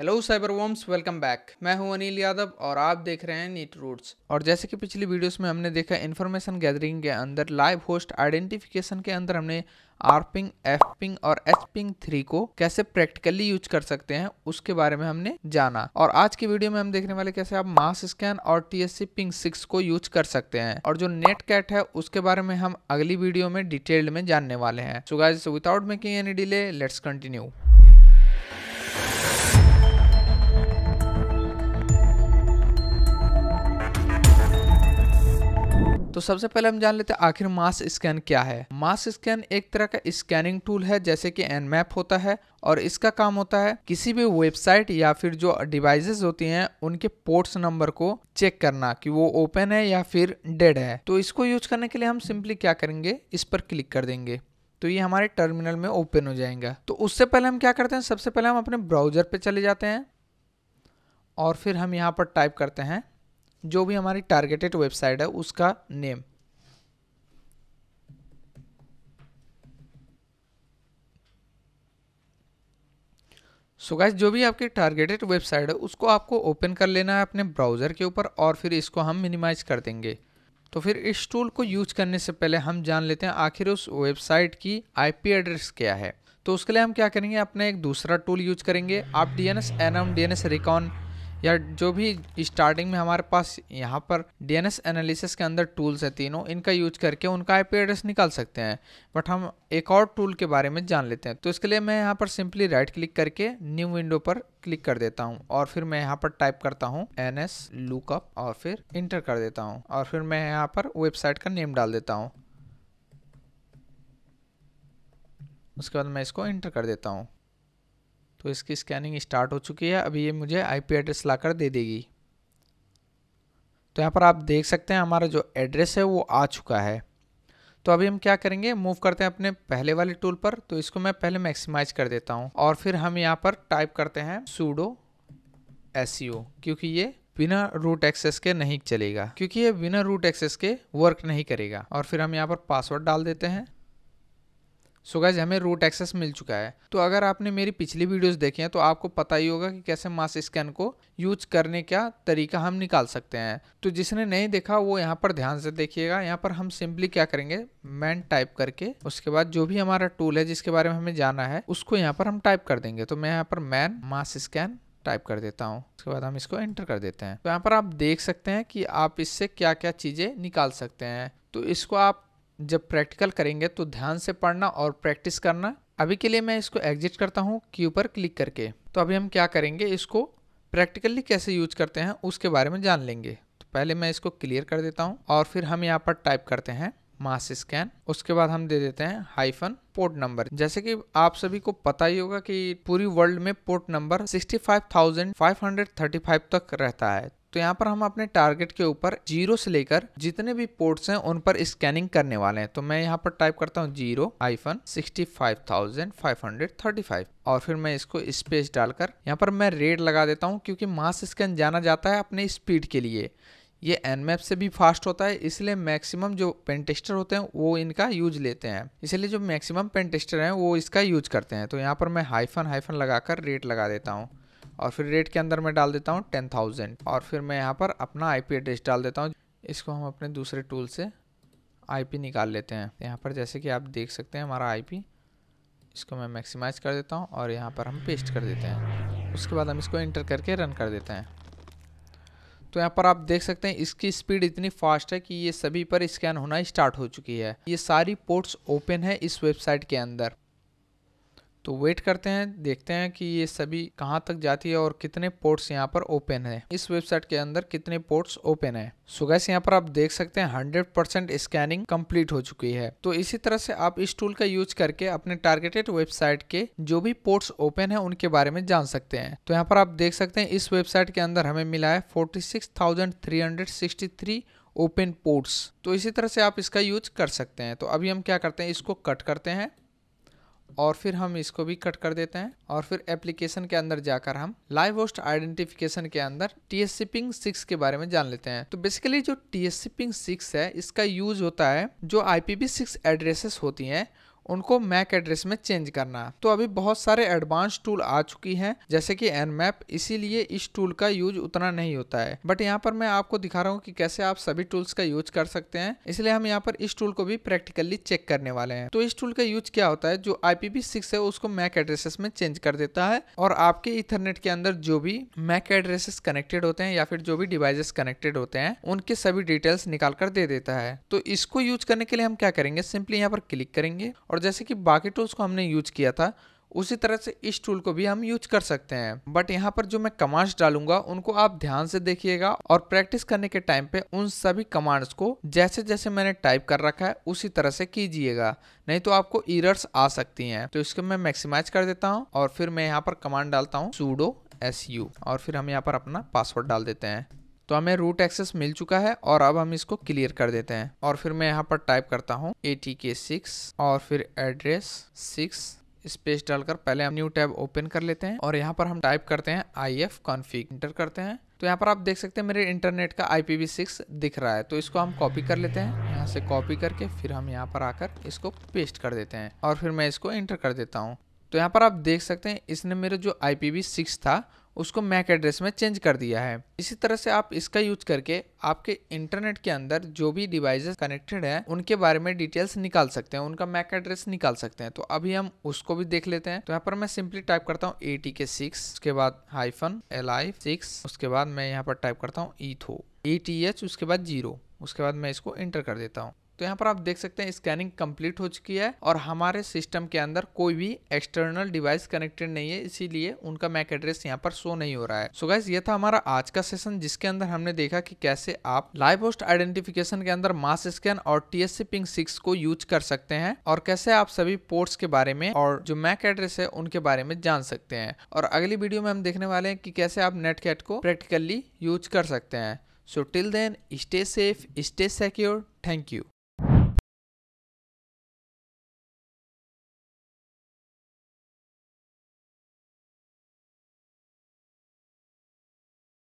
hello cyber worms welcome back मैं हूं अनिल यादव और आप देख रहे हैं नीट रूट्स और जैसे कि पिछली वीडियोस में हमने देखा इन्फॉर्मेशन गैदरिंग के अंदर लाइव होस्ट आइडेंटिफिकेशन के अंदर हमने आर पिंग एफ पिंग और एच पिंग थ्री को कैसे प्रैक्टिकली यूज कर सकते हैं उसके बारे में हमने जाना और आज की वीडियो में हम देखने वाले कैसे आप मास स्कैन और T S C ping six को यूज कर सकते हैं और जो नेट कैट है उसके बारे में हम अगली वीडियो में डिटेल्ड में जानने वाले हैं so guys without making any delay let's continue तो सबसे पहले हम जान लेते हैं आखिर मास स्कैन क्या है मास स्कैन एक तरह का स्कैनिंग टूल है जैसे कि एन मैप होता है और इसका काम होता है किसी भी वेबसाइट या फिर जो डिवाइसेस होती हैं उनके पोर्ट्स नंबर को चेक करना कि वो ओपन है या फिर डेड है तो इसको यूज करने के लिए हम सिंपली क्या करेंगे इस पर क्लिक कर देंगे तो ये हमारे टर्मिनल में ओपन हो जाएगा तो उससे पहले हम क्या करते हैं सबसे पहले हम अपने ब्राउजर पे चले जाते हैं और फिर हम यहाँ पर टाइप करते हैं जो भी हमारी टारगेटेड वेबसाइट है उसका नेम सो so गाइस जो भी आपकी टारगेटेड वेबसाइट है उसको आपको ओपन कर लेना है अपने ब्राउज़र के ऊपर और फिर इसको हम मिनिमाइज कर देंगे तो फिर इस टूल को यूज करने से पहले हम जान लेते हैं आखिर उस वेबसाइट की आईपी एड्रेस क्या है तो उसके लिए हम क्या करेंगे अपना एक दूसरा टूल यूज करेंगे आप D N S enum D N S recon या जो भी स्टार्टिंग में हमारे पास यहाँ पर डीएनएस एनालिसिस के अंदर टूल्स हैं तीनों इनका यूज करके उनका आईपी एड्रेस निकाल सकते हैं बट हम एक और टूल के बारे में जान लेते हैं तो इसके लिए मैं यहाँ पर सिंपली राइट क्लिक करके न्यू विंडो पर क्लिक कर देता हूँ और फिर मैं यहाँ पर टाइप करता हूँ एन एस लुकअप और फिर इंटर कर देता हूँ और फिर मैं यहाँ पर वेबसाइट का नेम डाल देता हूँ उसके बाद मैं इसको इंटर कर देता हूँ तो इसकी स्कैनिंग स्टार्ट हो चुकी है अभी ये मुझे आईपी एड्रेस लाकर दे देगी तो यहाँ पर आप देख सकते हैं हमारा जो एड्रेस है वो आ चुका है तो अभी हम क्या करेंगे मूव करते हैं अपने पहले वाले टूल पर तो इसको मैं पहले मैक्सिमाइज कर देता हूँ और फिर हम यहाँ पर टाइप करते हैं सूडो एस e क्योंकि ये बिना रूट एक्सेस के नहीं चलेगा क्योंकि ये बिना रूट एक्सेस के वर्क नहीं करेगा और फिर हम यहाँ पर पासवर्ड डाल देते हैं सो so गैज हमें रूट एक्सेस मिल चुका है तो अगर आपने मेरी पिछली वीडियोस देखी हैं तो आपको पता ही होगा कि कैसे मास स्कैन को यूज करने का तरीका हम निकाल सकते हैं तो जिसने नहीं देखा वो यहाँ पर ध्यान से देखिएगा यहाँ पर हम सिंपली क्या करेंगे मैन टाइप करके उसके बाद जो भी हमारा टूल है जिसके बारे में हमें जाना है उसको यहाँ पर हम टाइप कर देंगे तो मैं यहाँ पर मैन मास स्कैन टाइप कर देता हूँ उसके बाद हम इसको एंटर कर देते हैं तो यहाँ पर आप देख सकते हैं कि आप इससे क्या क्या चीज़ें निकाल सकते हैं तो इसको आप जब प्रैक्टिकल करेंगे तो ध्यान से पढ़ना और प्रैक्टिस करना अभी के लिए मैं इसको एग्जिट करता हूँ क्यू पर क्लिक करके तो अभी हम क्या करेंगे इसको प्रैक्टिकली कैसे यूज करते हैं उसके बारे में जान लेंगे तो पहले मैं इसको क्लियर कर देता हूँ और फिर हम यहाँ पर टाइप करते हैं मास स्कैन उसके बाद हम दे देते हैं हाइफन पोर्ट नंबर जैसे कि आप सभी को पता ही होगा कि पूरी वर्ल्ड में पोर्ट नंबर 65,535 तक रहता है तो यहाँ पर हम अपने टारगेट के ऊपर जीरो से लेकर जितने भी पोर्ट्स हैं उन पर स्कैनिंग करने वाले हैं तो मैं यहाँ पर टाइप करता हूँ zero hyphen sixty five thousand five hundred thirty five और फिर मैं इसको स्पेस डालकर यहाँ पर मैं रेड लगा देता हूँ क्योंकि मास स्कैन जाना जाता है अपने स्पीड के लिए ये एनमैप से भी फास्ट होता है इसलिए मैक्सिमम जो पेंटेस्टर होते हैं वो इनका यूज लेते हैं इसलिए जो मैक्सिमम पेंटेस्टर हैं वो इसका यूज करते हैं तो यहाँ पर मैं हाइफन हाइफन लगाकर रेट लगा देता हूँ और फिर रेट के अंदर मैं डाल देता हूँ टेन थाउजेंड और फिर मैं यहाँ पर अपना आई पी एड्रेस डाल देता हूँ इसको हम अपने दूसरे टूल से आई पी निकाल लेते हैं यहाँ पर जैसे कि आप देख सकते हैं हमारा आई पी इसको मैं मैक्सिमाइज कर देता हूँ और यहाँ पर हम पेस्ट कर देते हैं उसके बाद हम इसको इंटर करके रन कर देते हैं तो यहाँ पर आप देख सकते हैं इसकी स्पीड इतनी फास्ट है कि ये सभी पर स्कैन होना स्टार्ट हो चुकी है ये सारी पोर्ट्स ओपन है इस वेबसाइट के अंदर तो वेट करते हैं देखते हैं कि ये सभी कहाँ तक जाती है और कितने पोर्ट्स यहाँ पर ओपन है इस वेबसाइट के अंदर कितने पोर्ट्स ओपन है सो गैस यहाँ पर आप देख सकते हैं 100 परसेंट स्कैनिंग कंप्लीट हो चुकी है तो इसी तरह से आप इस टूल का यूज करके अपने टारगेटेड वेबसाइट के जो भी पोर्ट्स ओपन है उनके बारे में जान सकते हैं तो यहाँ पर आप देख सकते हैं इस वेबसाइट के अंदर हमें मिला है फोर्टी ओपन पोर्ट्स तो इसी तरह से आप इसका यूज कर सकते हैं तो अभी हम क्या करते हैं इसको कट करते हैं और फिर हम इसको भी कट कर देते हैं और फिर एप्लीकेशन के अंदर जाकर हम लाइव होस्ट आइडेंटिफिकेशन के अंदर टी एस पिंग सिक्स के बारे में जान लेते हैं तो बेसिकली जो टी एस पिंग सिक्स है इसका यूज होता है जो आई पी सिक्स एड्रेसेस होती हैं उनको मैक एड्रेस में चेंज करना तो अभी बहुत सारे एडवांस टूल आ चुकी हैं जैसे कि मैप इसीलिए इस टूल का यूज उतना नहीं होता है बट यहाँ पर मैं आपको दिखा रहा हूँ कि कैसे आप सभी टूल्स का यूज कर सकते हैं इसलिए हम यहाँ पर इस टूल को भी प्रैक्टिकली चेक करने वाले हैं तो इस टूल का यूज क्या होता है जो सिक्स है उसको मैक एड्रेसेस में चेंज कर देता है और आपके इथरनेट के अंदर जो भी मैक एड्रेसेस कनेक्टेड होते हैं या फिर जो भी डिवाइसेस कनेक्टेड होते हैं उनके सभी डिटेल्स निकाल कर दे देता है तो इसको यूज करने के लिए हम क्या करेंगे सिंपली यहाँ पर क्लिक करेंगे और जैसे कि बाकी टूल्स को हमने यूज किया था उसी तरह से इस टूल को भी हम यूज कर सकते हैं बट यहाँ पर जो मैं कमांड्स डालूंगा उनको आप ध्यान से देखिएगा और प्रैक्टिस करने के टाइम पे उन सभी कमांड्स को जैसे जैसे मैंने टाइप कर रखा है उसी तरह से कीजिएगा नहीं तो आपको इरर्स आ सकती हैं तो इसको मैं मैक्सिमाइज कर देता हूँ और फिर मैं यहाँ पर कमांड डालता हूँ सूडो एस यू और फिर हम यहाँ पर अपना पासवर्ड डाल देते हैं तो हमें रूट एक्सेस मिल चुका है और अब हम इसको क्लियर कर देते हैं और फिर मैं यहाँ पर टाइप करता हूँ ए टी के सिक्स और फिर एड्रेस सिक्स स्पेस डालकर पहले हम न्यू टैब ओपन कर लेते हैं और यहाँ पर हम टाइप करते हैं आई एफ कॉन्फिग इंटर करते हैं तो यहाँ पर आप देख सकते हैं मेरे इंटरनेट का सिक्स दिख रहा है तो इसको हम कॉपी कर लेते हैं यहाँ से कॉपी करके फिर हम यहाँ पर आकर इसको पेस्ट कर देते हैं और फिर मैं इसको इंटर कर देता हूँ तो यहाँ पर आप देख सकते हैं इसने मेरा जो सिक्स था उसको मैक एड्रेस में चेंज कर दिया है इसी तरह से आप इसका यूज करके आपके इंटरनेट के अंदर जो भी डिवाइसेस कनेक्टेड हैं उनके बारे में डिटेल्स निकाल सकते हैं उनका मैक एड्रेस निकाल सकते हैं तो अभी हम उसको भी देख लेते हैं तो यहाँ पर मैं सिंपली टाइप करता हूँ ए टी के सिक्स उसके बाद हाइफन एल आई सिक्स उसके बाद मैं यहाँ पर टाइप करता हूँ थो ए टी एच उसके बाद जीरो उसके बाद मैं इसको एंटर कर देता हूँ तो यहाँ पर आप देख सकते हैं स्कैनिंग कंप्लीट हो चुकी है और हमारे सिस्टम के अंदर कोई भी एक्सटर्नल डिवाइस कनेक्टेड नहीं है इसीलिए उनका मैक एड्रेस यहाँ पर शो नहीं हो रहा है सो so गाइज ये था हमारा आज का सेशन जिसके अंदर हमने देखा कि कैसे आप लाइव होस्ट आइडेंटिफिकेशन के अंदर मास स्कैन और टीएससी पिंग सिक्स को यूज कर सकते हैं और कैसे आप सभी पोर्ट्स के बारे में और जो मैक एड्रेस है उनके बारे में जान सकते हैं और अगली वीडियो में हम देखने वाले हैं कि कैसे आप नेटकैट को प्रैक्टिकली यूज कर सकते हैं so till then stay safe stay secure thank you